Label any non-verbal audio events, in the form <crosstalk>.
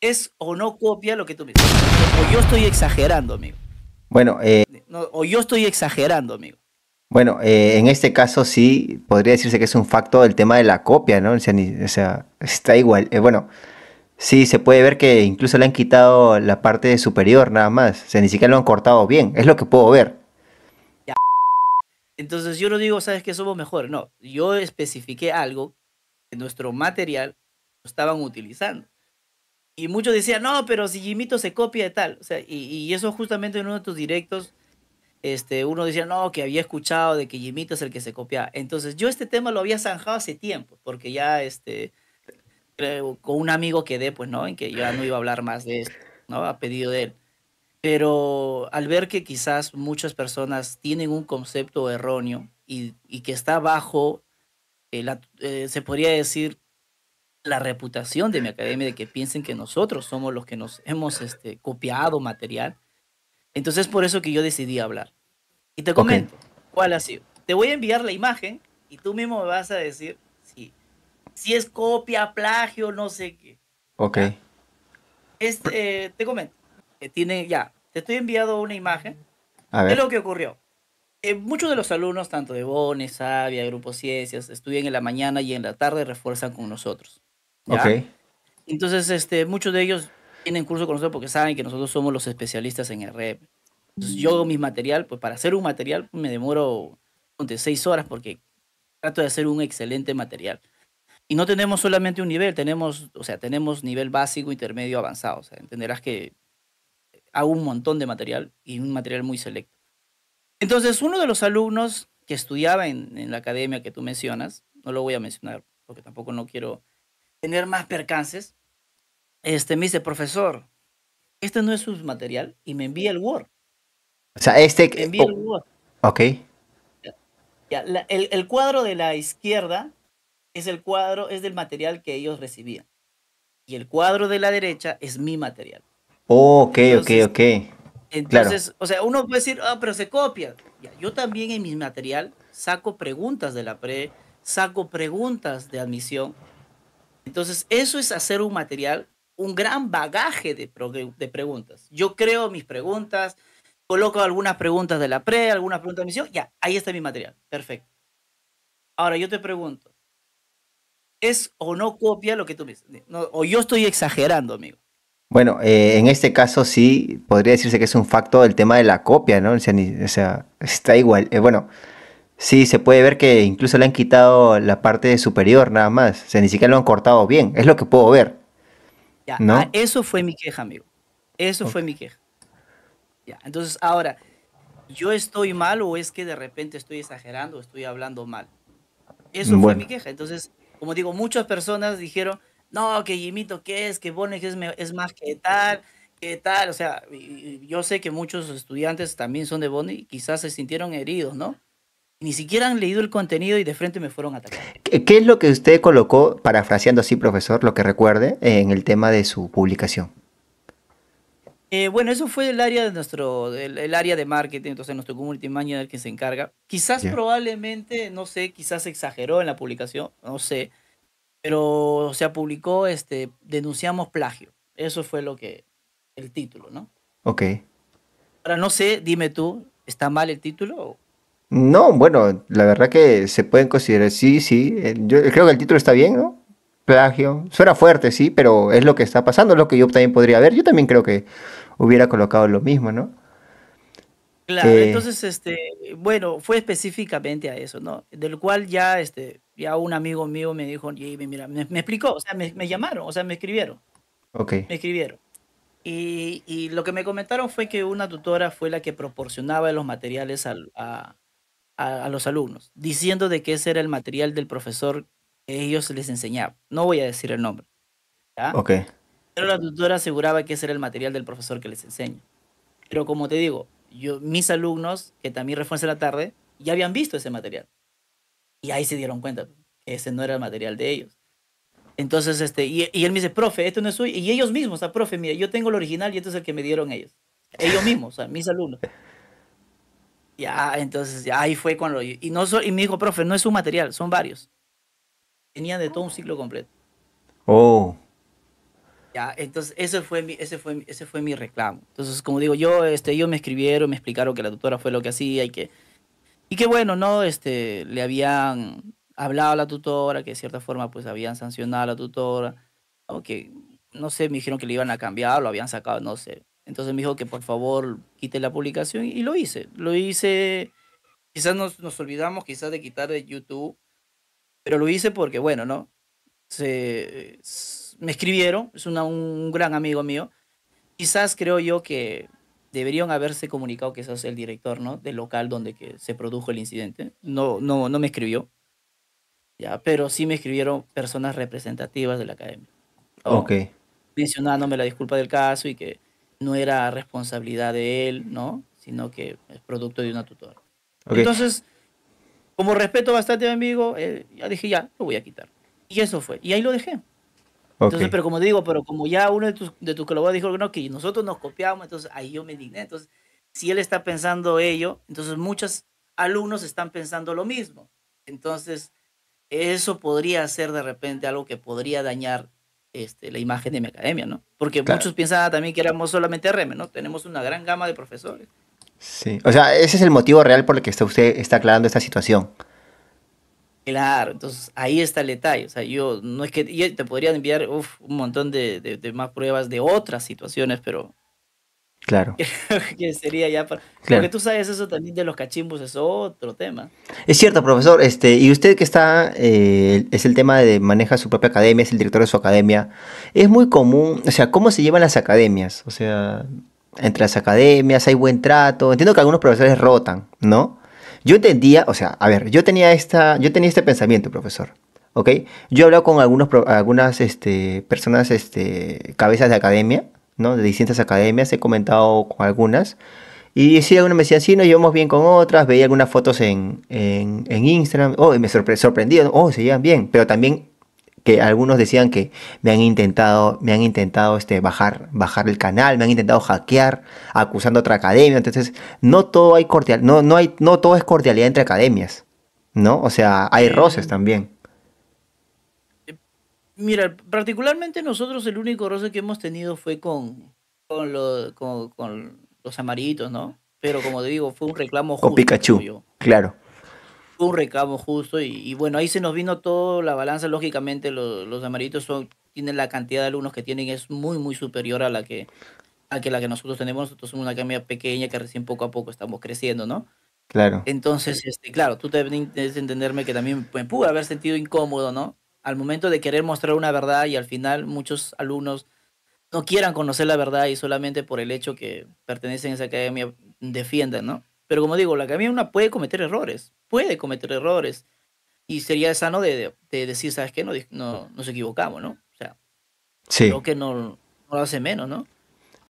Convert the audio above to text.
es o no copia lo que tú me dices. O yo estoy exagerando, amigo. Bueno, eh, o yo estoy exagerando, amigo. Bueno, eh, en este caso sí podría decirse que es un facto del tema de la copia, ¿no? O sea, está igual. Eh, bueno, sí, se puede ver que incluso le han quitado la parte superior nada más. O sea, ni siquiera lo han cortado bien. Es lo que puedo ver. Ya. Entonces yo no digo, ¿sabes que Somos mejores. No, yo especifiqué algo que nuestro material lo estaban utilizando. Y muchos decían, no, pero si Jimito se copia y tal. O sea, y, eso justamente en uno de tus directos, este, uno decía, no, que había escuchado de que Jimito es el que se copia. Entonces, yo este tema lo había zanjado hace tiempo, porque ya, este, con un amigo quedé, pues, ¿no? En que ya no iba a hablar más de esto, ¿no? A pedido de él. Pero al ver que quizás muchas personas tienen un concepto erróneo y, que está bajo, eh, eh, se podría decir, la reputación de mi academia de que piensen que nosotros somos los que nos hemos este, copiado material. Entonces por eso que yo decidí hablar. Y te comento cuál ha sido. Te voy a enviar la imagen y tú mismo me vas a decir si, si es copia, plagio, no sé qué. Ok. Este, te comento. Que tiene ya. Te estoy enviando una imagen de lo que ocurrió. Eh, muchos de los alumnos, tanto de Bones, sabia Grupo Ciencias, estudian en la mañana y en la tarde refuerzan con nosotros. Okay. Entonces, este, muchos de ellos tienen curso con nosotros porque saben que nosotros somos los especialistas en R.E.P. Entonces, yo mi material, pues para hacer un material me demoro entre seis horas porque trato de hacer un excelente material. Y no tenemos solamente un nivel, tenemos, o sea, tenemos nivel básico, intermedio, avanzado. O sea, entenderás que hago un montón de material y un material muy selecto. Entonces, uno de los alumnos que estudiaba en la academia que tú mencionas, no lo voy a mencionar porque tampoco no quiero tener más percances, este, me dice, profesor, este no es su material y me envía el Word. O sea, este... el Ok. el, cuadro de la izquierda es el cuadro, es del material que ellos recibían. Y el cuadro de la derecha es mi material. ok, entonces, ok, ok. Entonces, o sea, uno puede decir, ah, pero se copia. yo también en mi material saco preguntas de la pre, saco preguntas de admisión, entonces, eso es hacer un material, un gran bagaje de, preguntas. Yo creo mis preguntas, coloco algunas preguntas de la pre, algunas preguntas de misión, ya, ahí está mi material, perfecto. Ahora yo te pregunto, ¿es o no copia lo que tú me dices? o yo estoy exagerando, amigo. Bueno, eh, en este caso sí podría decirse que es un facto el tema de la copia, ¿no? O sea, está igual. Eh, bueno, Sí, se puede ver que incluso le han quitado la parte superior nada más. O sea, ni siquiera lo han cortado bien. Es lo que puedo ver. Ya, ¿no? Ah, eso fue mi queja, amigo. Eso fue mi queja. Ya, entonces, ahora, ¿yo estoy mal o es que de repente estoy exagerando o estoy hablando mal? Eso fue mi queja. Entonces, como digo, muchas personas dijeron, no, que Jimito, ¿qué es? Que Bonnie es, es más que tal, qué tal. O sea, yo sé que muchos estudiantes también son de Bonnie y quizás se sintieron heridos, ¿no? ni siquiera han leído el contenido y de frente me fueron a atacar. ¿Qué es lo que usted colocó, parafraseando así, profesor, lo que recuerde, en el tema de su publicación? Eh, bueno, eso fue el área de nuestro, el, área de marketing, entonces nuestro community manager que se encarga. Quizás probablemente, no sé, quizás exageró en la publicación, no sé, pero se publicó, este, denunciamos plagio. Eso fue lo que, el título, ¿no? Ok. Ahora no sé, dime tú, ¿está mal el título? No, bueno, la verdad que se pueden considerar, sí, sí, eh, yo creo que el título está bien, ¿no? Plagio, suena fuerte, sí, pero es lo que está pasando, lo que yo también podría ver, yo también creo que hubiera colocado lo mismo, ¿no? Claro, eh, entonces, este, bueno, fue específicamente a eso, ¿no? Del cual ya, este, ya un amigo mío me dijo, y mira, me, explicó, o sea, me, llamaron, o sea, me escribieron. Ok. Me escribieron. Y, lo que me comentaron fue que una tutora fue la que proporcionaba los materiales al, a, a, los alumnos, diciendo de que ese era el material del profesor que ellos les enseñaban. No voy a decir el nombre. Ok. Pero la tutora aseguraba que ese era el material del profesor que les enseña. Pero como te digo, yo, mis alumnos, que también refuerzan la tarde, ya habían visto ese material. Y ahí se dieron cuenta ese no era el material de ellos. Entonces, este, y, y él me dice, profe, esto no es suyo. Y ellos mismos, o ah, sea, profe, mira, yo tengo el original y esto es el que me dieron ellos. Ellos mismos, o mis alumnos. Ya, entonces, ya ahí fue cuando... y, no y me dijo, profe, no es un material, son varios. Tenían de todo un ciclo completo. Oh. Ya, entonces ese fue mi, ese fue, ese fue mi reclamo. Entonces, como digo, yo, este, ellos me escribieron, me explicaron que la tutora fue lo que hacía y que... Y que bueno, ¿no? Este, le habían hablado a la tutora, que de cierta forma pues habían sancionado a la tutora, aunque, no sé, me dijeron que le iban a cambiar, lo habían sacado, no sé. Entonces me dijo que por favor quite la publicación y lo hice. Lo hice, quizás nos, nos olvidamos quizás de quitar de YouTube, pero lo hice porque, bueno, ¿no? me escribieron, es una, un gran amigo mío. Quizás creo yo que deberían haberse comunicado quizás el director, ¿no? Del local donde que se produjo el incidente. No, no, no me escribió. Ya, pero sí me escribieron personas representativas de la academia. Oh, ok. Mencionándome la disculpa del caso y que no era responsabilidad de él, ¿no? Sino que es producto de una tutora. Entonces, como respeto bastante a mi amigo, eh, ya dije, ya, lo voy a quitar. Y eso fue. Y ahí lo dejé. Entonces, pero como digo, pero como ya uno de tus, de tus colaboradores dijo no, que nosotros nos copiamos, entonces ahí yo me indigné. Entonces, si él está pensando ello, entonces muchos alumnos están pensando lo mismo. Entonces, eso podría ser de repente algo que podría dañar este, la imagen de mi academia, ¿no? Porque muchos piensan también que éramos solamente RM, ¿no? Tenemos una gran gama de profesores. Sí, o sea, ese es el motivo real por el que usted está aclarando esta situación. Claro, entonces ahí está el detalle. O sea, yo no es que te podría enviar un montón de, más pruebas de otras situaciones, pero Claro. <laughs> que sería ya Porque tú sabes eso también de los cachimbos, es otro tema. Es cierto, profesor. Este, y usted que está, eh, es el tema de maneja su propia academia, es el director de su academia. Es muy común, o sea, ¿cómo se llevan las academias? O sea, entre las academias hay buen trato. Entiendo que algunos profesores rotan, ¿no? Yo entendía, o sea, a ver, yo tenía esta, yo tenía este pensamiento, profesor. ¿Ok? Yo he hablado con algunos, algunas este, personas, este, cabezas de academia de distintas academias, he comentado con algunas. Y sí, algunos me decían, sí, nos llevamos bien con otras, veía algunas fotos en, Instagram, oh, y me sorpre sorprendió, oh, se llevan bien, pero también que algunos decían que me han intentado, me han intentado este, bajar, bajar el canal, me han intentado hackear, acusando a otra academia, entonces no todo hay cordial, no, no hay, no todo es cordialidad entre academias, ¿no? O sea, hay roces también. Mira, particularmente nosotros el único roce que hemos tenido fue con, con, los amaritos, ¿no? Pero como te digo, fue un reclamo justo. Con Pikachu, claro. Fue un reclamo justo y, bueno, ahí se nos vino toda la balanza. Lógicamente los amaritos son, tienen la cantidad de alumnos que tienen es muy, muy superior a la que, a que la que nosotros tenemos. Nosotros somos una academia pequeña que recién poco a poco estamos creciendo, ¿no? Claro. Entonces, este, claro, tú debes entenderme que también me pues, pude haber sentido incómodo, ¿no? al momento de querer mostrar una verdad y al final muchos alumnos no quieran conocer la verdad y solamente por el hecho que pertenecen a esa academia defienden, ¿no? Pero como digo, la academia una puede cometer errores, puede cometer errores y sería sano de, decir, ¿sabes qué? No, no, nos equivocamos, ¿no? O sea, sí. creo que no, no lo hace menos, ¿no?